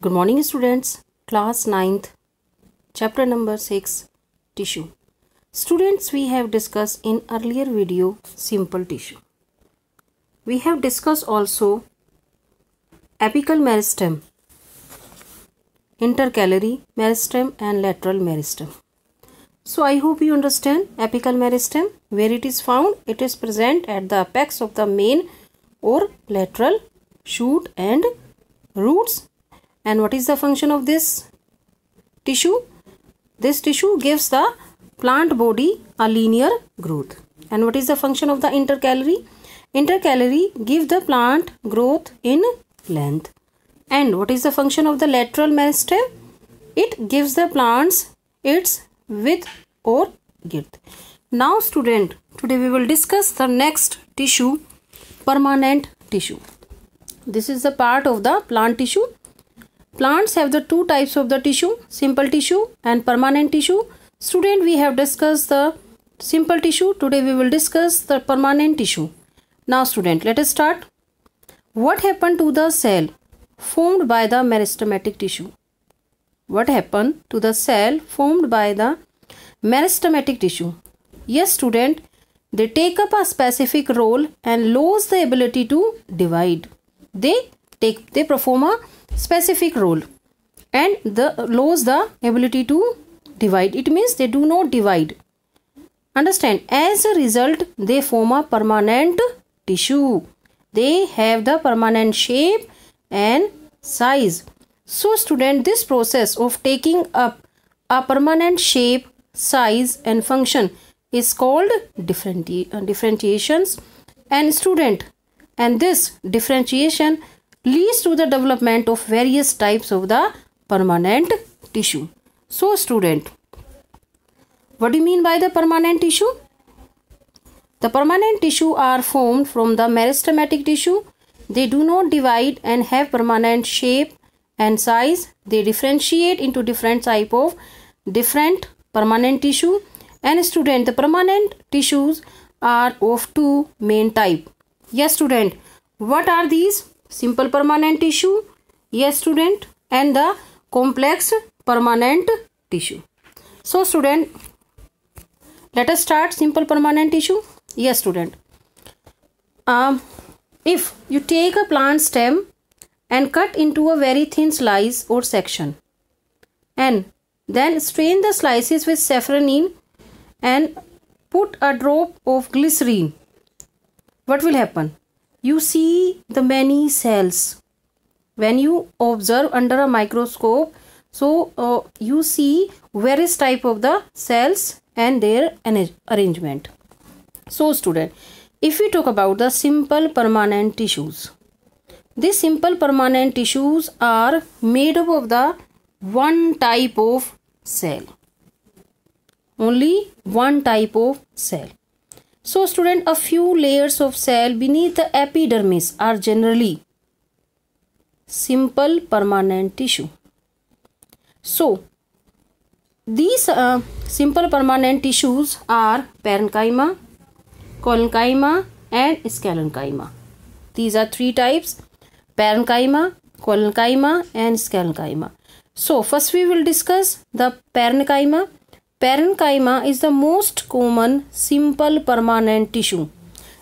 Good morning students. Class 9th. Chapter number 6. Tissue. Students we have discussed in earlier video simple tissue. We have discussed also apical meristem, intercalary meristem and lateral meristem. So I hope you understand apical meristem where it is found it is present at the apex of the main or lateral shoot and roots and what is the function of this tissue this tissue gives the plant body a linear growth and what is the function of the intercalary intercalary give the plant growth in length and what is the function of the lateral meristem it gives the plants its width or girth now student today we will discuss the next tissue permanent tissue this is the part of the plant tissue Plants have the two types of the tissue, simple tissue and permanent tissue. Student, we have discussed the simple tissue. Today we will discuss the permanent tissue. Now student, let us start. What happened to the cell formed by the meristematic tissue? What happened to the cell formed by the meristematic tissue? Yes student, they take up a specific role and lose the ability to divide. They take they perform a specific role and the lose the ability to divide. It means they do not divide. Understand? As a result, they form a permanent tissue. They have the permanent shape and size. So student, this process of taking up a permanent shape, size and function is called differenti differentiations and student and this differentiation leads to the development of various types of the permanent tissue. So student, what do you mean by the permanent tissue? The permanent tissue are formed from the meristematic tissue. They do not divide and have permanent shape and size. They differentiate into different type of different permanent tissue. And student, the permanent tissues are of two main type. Yes student, what are these? simple permanent tissue yes student and the complex permanent tissue so student let us start simple permanent tissue yes student um, if you take a plant stem and cut into a very thin slice or section and then strain the slices with saffronin and put a drop of glycerine what will happen you see the many cells when you observe under a microscope so uh, you see various type of the cells and their arrangement so student if we talk about the simple permanent tissues these simple permanent tissues are made up of the one type of cell only one type of cell so student, a few layers of cell beneath the epidermis are generally simple permanent tissue. So these uh, simple permanent tissues are parenchyma, collenchyma and scalenchyma. These are three types, parenchyma, collenchyma and scalenchyma. So first we will discuss the parenchyma. Parenchyma is the most common simple permanent tissue.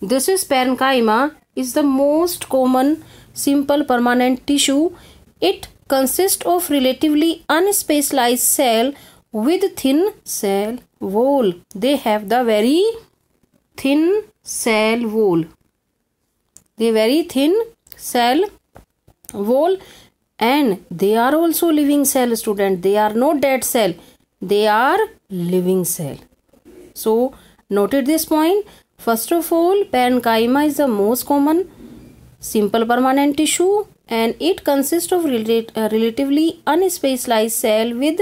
This is parenchyma is the most common simple permanent tissue. It consists of relatively unspecialized cell with thin cell wall. They have the very thin cell wall. They very thin cell wall and they are also living cell student. They are not dead cell. They are living cell. So, noted this point. First of all, parenchyma is the most common simple permanent tissue and it consists of relate, uh, relatively unspecialized cell with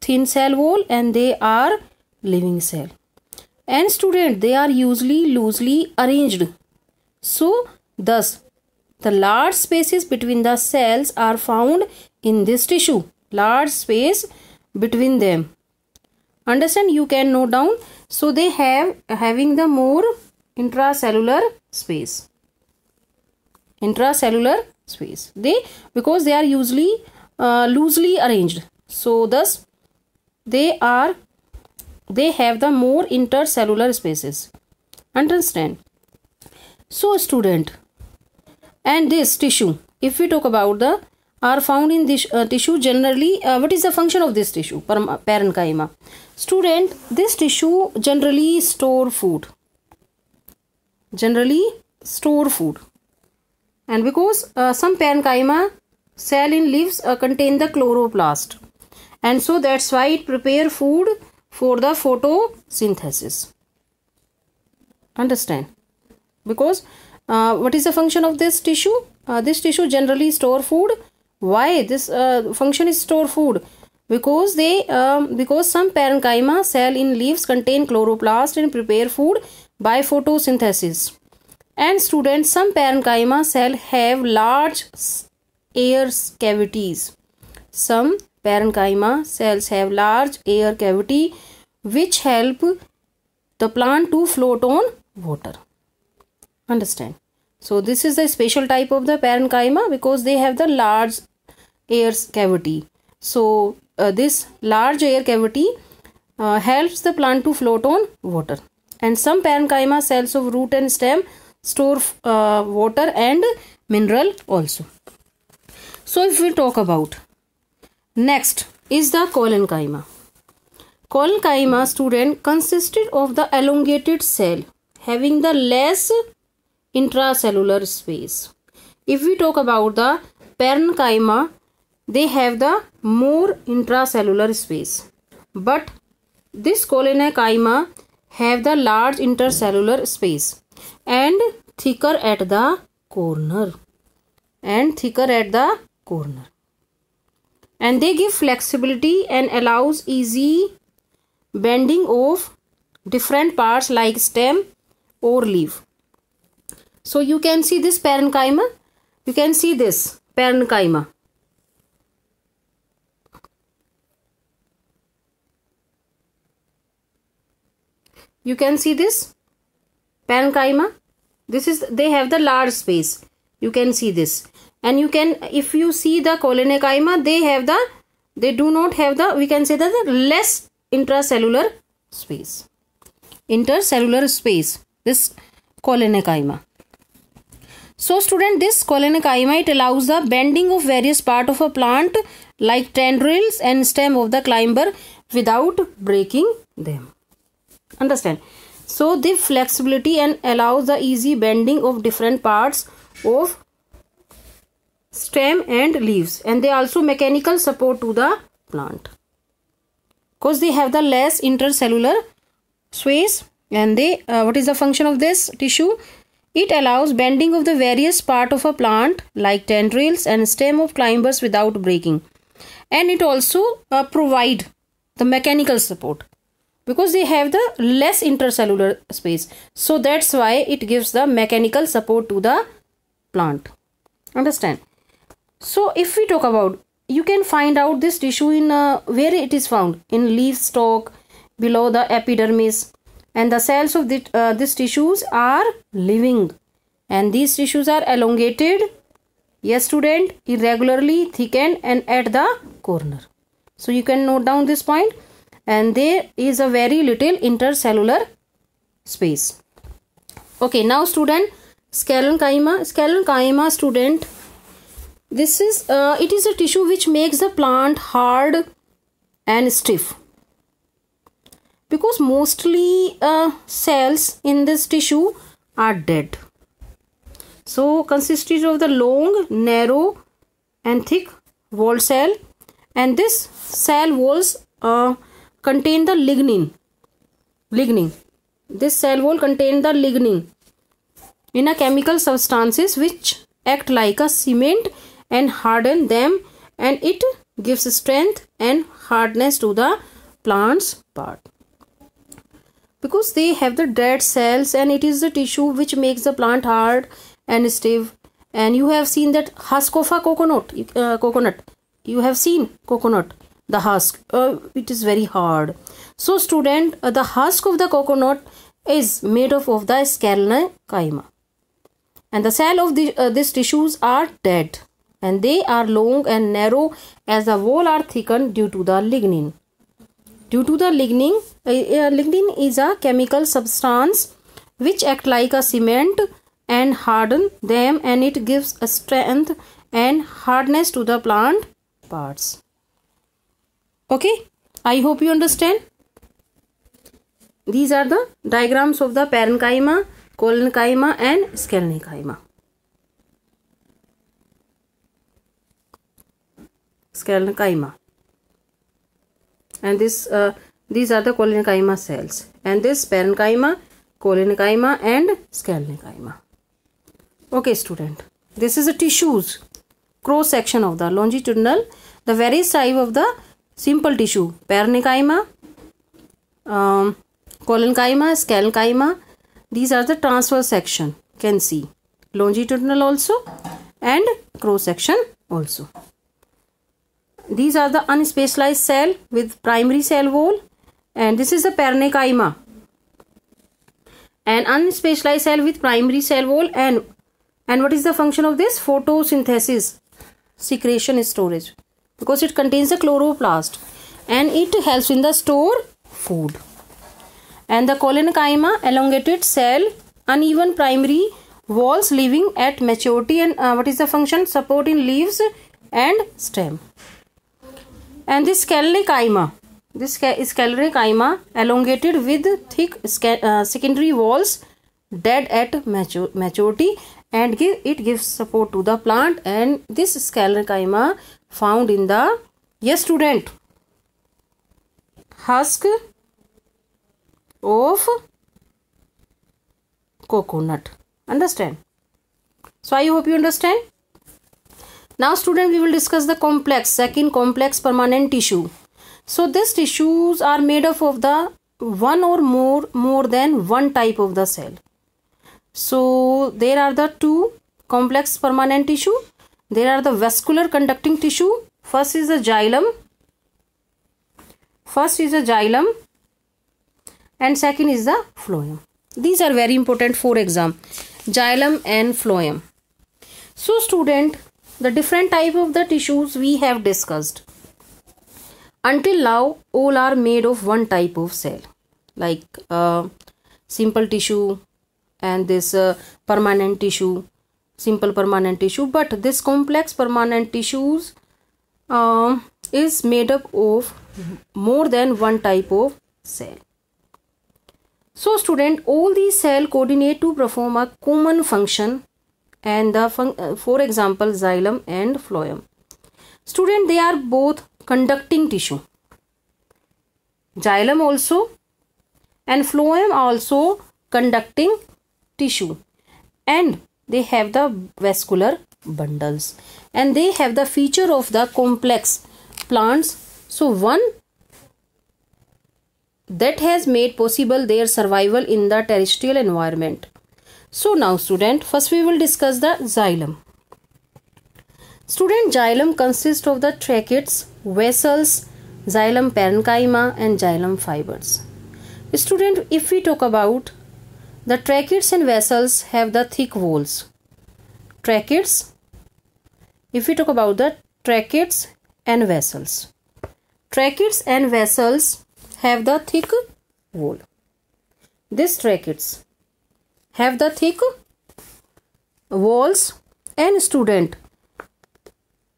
thin cell wall and they are living cell. And student, they are usually loosely arranged. So, thus, the large spaces between the cells are found in this tissue. Large space between them understand you can note down so they have having the more intracellular space intracellular space they because they are usually uh, loosely arranged so thus they are they have the more intercellular spaces understand so student and this tissue if we talk about the are found in this uh, tissue generally uh, what is the function of this tissue parenchyma Student, this tissue generally store food. Generally store food. And because uh, some parenchyma cell in leaves uh, contain the chloroplast. And so that's why it prepare food for the photosynthesis. Understand? Because uh, what is the function of this tissue? Uh, this tissue generally store food. Why this uh, function is store food? because they um, because some parenchyma cell in leaves contain chloroplast and prepare food by photosynthesis and students some parenchyma cell have large air cavities some parenchyma cells have large air cavity which help the plant to float on water understand so this is the special type of the parenchyma because they have the large air cavity so uh, this large air cavity uh, helps the plant to float on water. And some parenchyma cells of root and stem store uh, water and mineral also. So if we talk about next is the collenchyma. Collenchyma student consisted of the elongated cell having the less intracellular space. If we talk about the parenchyma they have the more intracellular space. But this colonychima have the large intercellular space and thicker at the corner and thicker at the corner and they give flexibility and allows easy bending of different parts like stem or leaf so you can see this parenchyma you can see this parenchyma You can see this parenchyma. This is they have the large space. You can see this. And you can if you see the colonechyma, they have the they do not have the we can say that the less intracellular space. Intercellular space. This colonechyma. So student this colonechyma it allows the bending of various part of a plant like tendrils and stem of the climber without breaking them understand so the flexibility and allows the easy bending of different parts of stem and leaves and they also mechanical support to the plant because they have the less intercellular space and they uh, what is the function of this tissue it allows bending of the various part of a plant like tendrils and stem of climbers without breaking and it also uh, provide the mechanical support because they have the less intercellular space so that's why it gives the mechanical support to the plant understand so if we talk about you can find out this tissue in uh, where it is found in leaf stalk below the epidermis and the cells of this, uh, these tissues are living and these tissues are elongated yes student irregularly thickened and at the corner so you can note down this point and there is a very little intercellular space. Okay, now student, scalenchyma. Scalenchyma student, this is, uh, it is a tissue which makes the plant hard and stiff. Because mostly uh, cells in this tissue are dead. So, consisted of the long, narrow and thick wall cell and this cell walls uh, contain the lignin lignin this cell wall contain the lignin in a chemical substances which act like a cement and harden them and it gives strength and hardness to the plant's part because they have the dead cells and it is the tissue which makes the plant hard and stiff and you have seen that husk of a coconut uh, coconut you have seen coconut the husk uh, it is very hard so student uh, the husk of the coconut is made of of the kaima and the cell of the, uh, these tissues are dead and they are long and narrow as the wall are thickened due to the lignin due to the lignin uh, uh, lignin is a chemical substance which act like a cement and harden them and it gives a strength and hardness to the plant parts okay i hope you understand these are the diagrams of the parenchyma colonychyma and sclerenchyma. Sclerenchyma, and this uh, these are the colonychyma cells and this parenchyma colonychyma and sclerenchyma. okay student this is the tissues cross section of the longitudinal the various type of the simple tissue parenchyma um, collinchyma scalenchyma these are the transverse section can see longitudinal also and cross section also these are the unspecialized cell with primary cell wall and this is the parenchyma an unspecialized cell with primary cell wall and and what is the function of this photosynthesis secretion storage because it contains a chloroplast and it helps in the store food and the colonychima elongated cell uneven primary walls living at maturity and uh, what is the function supporting leaves and stem and this scalenichima this scalenichima elongated with thick uh, secondary walls dead at maturity and give it gives support to the plant and this scalenichima found in the yes student husk of coconut understand so i hope you understand now student we will discuss the complex second complex permanent tissue. So these tissues are made up of the one or more more than one type of the cell. So there are the two complex permanent tissue there are the vascular conducting tissue. First is the xylem. First is the xylem and second is the phloem. These are very important for exam. Xylem and phloem. So student, the different type of the tissues we have discussed. Until now, all are made of one type of cell. Like uh, simple tissue and this uh, permanent tissue simple permanent tissue but this complex permanent tissues um, is made up of more than one type of cell so student all these cell coordinate to perform a common function and the fun uh, for example xylem and phloem student they are both conducting tissue xylem also and phloem also conducting tissue and they have the vascular bundles and they have the feature of the complex plants so one that has made possible their survival in the terrestrial environment so now student first we will discuss the xylem student xylem consists of the tracheids vessels xylem parenchyma and xylem fibers student if we talk about the tracheids and vessels have the thick walls. Tracheids, if we talk about the tracheids and vessels, tracheids and vessels have the thick wall. These tracheids have the thick walls and student.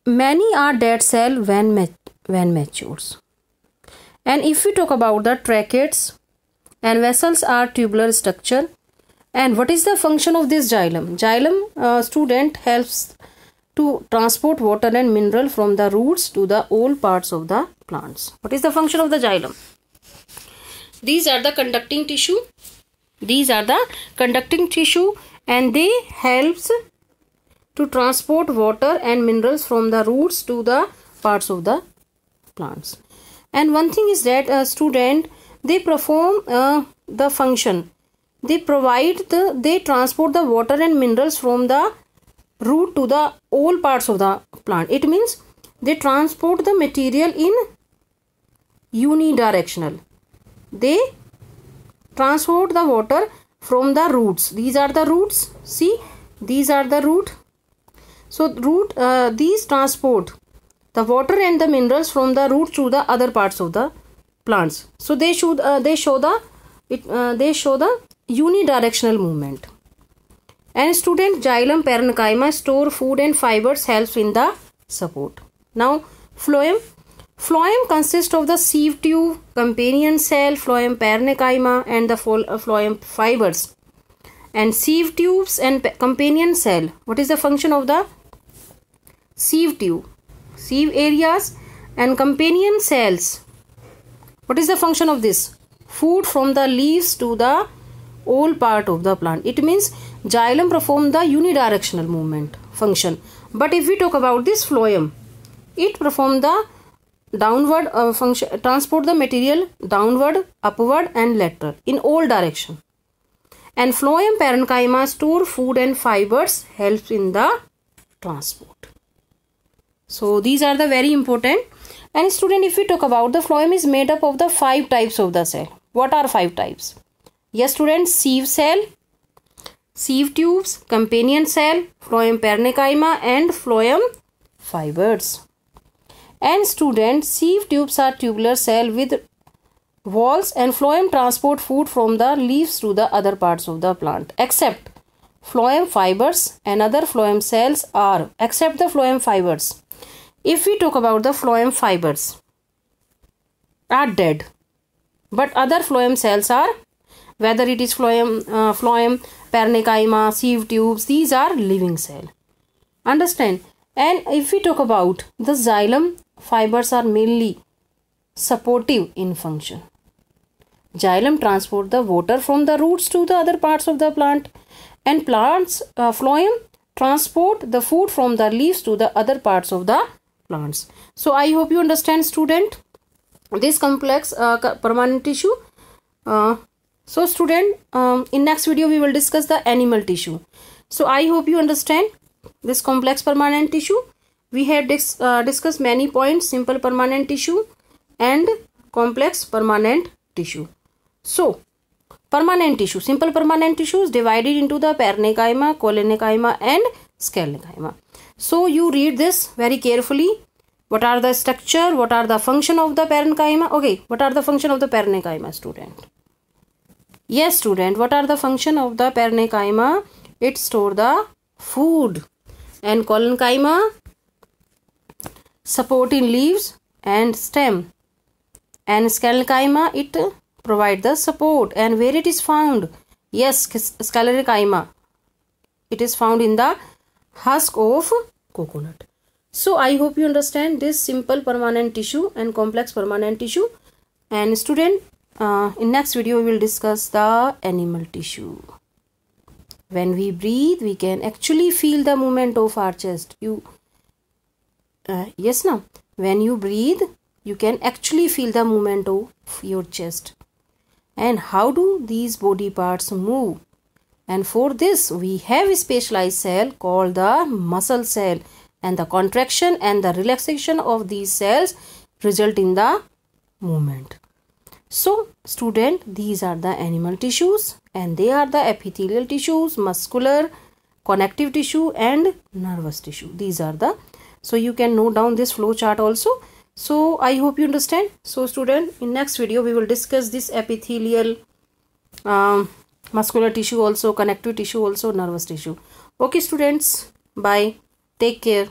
Many are dead cell when, mat when matures. And if we talk about the tracheids and vessels are tubular structure and what is the function of this xylem xylem uh, student helps to transport water and mineral from the roots to the old parts of the plants what is the function of the xylem these are the conducting tissue these are the conducting tissue and they helps to transport water and minerals from the roots to the parts of the plants and one thing is that a uh, student they perform uh, the function they provide the they transport the water and minerals from the root to the all parts of the plant it means they transport the material in unidirectional they transport the water from the roots these are the roots see these are the root so root uh, these transport the water and the minerals from the root to the other parts of the plants so they should uh, they show the it uh, they show the unidirectional movement. And student xylem parenchyma store food and fibers helps in the support. Now phloem. Phloem consists of the sieve tube, companion cell, phloem parenchyma and the uh, phloem fibers. And sieve tubes and companion cell. What is the function of the sieve tube? Sieve areas and companion cells. What is the function of this? Food from the leaves to the all part of the plant it means xylem perform the unidirectional movement function but if we talk about this phloem it perform the downward uh, function transport the material downward upward and lateral in all direction and phloem parenchyma store food and fibers helps in the transport so these are the very important and student if we talk about the phloem is made up of the five types of the cell what are five types Yes, students. Sieve cell, sieve tubes, companion cell, phloem पेरनिकाइमा and phloem fibers. and students sieve tubes are tubular cell with walls and phloem transport food from the leaves to the other parts of the plant except phloem fibers and other phloem cells are except the phloem fibers if we talk about the phloem fibers are dead but other phloem cells are whether it is phloem, uh, phloem sieve tubes, these are living cell. Understand? And if we talk about the xylem, fibers are mainly supportive in function. Xylem transport the water from the roots to the other parts of the plant and plants uh, phloem transport the food from the leaves to the other parts of the plants. So I hope you understand student this complex uh, permanent tissue uh, so student um, in next video we will discuss the animal tissue so i hope you understand this complex permanent tissue we have dis uh, discussed many points simple permanent tissue and complex permanent tissue so permanent tissue simple permanent tissue is divided into the parenchyma cholenchyma and scalenchyma so you read this very carefully what are the structure what are the function of the parenchyma okay what are the function of the parenchyma student Yes student, what are the function of the parenchyma? It store the food and colonyma supporting leaves and stem and sclerenchyma it provide the support and where it is found? Yes, sclerenchyma. It is found in the husk of coconut. So I hope you understand this simple permanent tissue and complex permanent tissue and student uh, in next video we will discuss the animal tissue when we breathe we can actually feel the movement of our chest you uh, yes now when you breathe you can actually feel the movement of your chest and how do these body parts move and for this we have a specialized cell called the muscle cell and the contraction and the relaxation of these cells result in the movement so student these are the animal tissues and they are the epithelial tissues, muscular, connective tissue and nervous tissue. These are the so you can note down this flow chart also. So I hope you understand. So student in next video we will discuss this epithelial um, muscular tissue also connective tissue also nervous tissue. Okay students bye take care.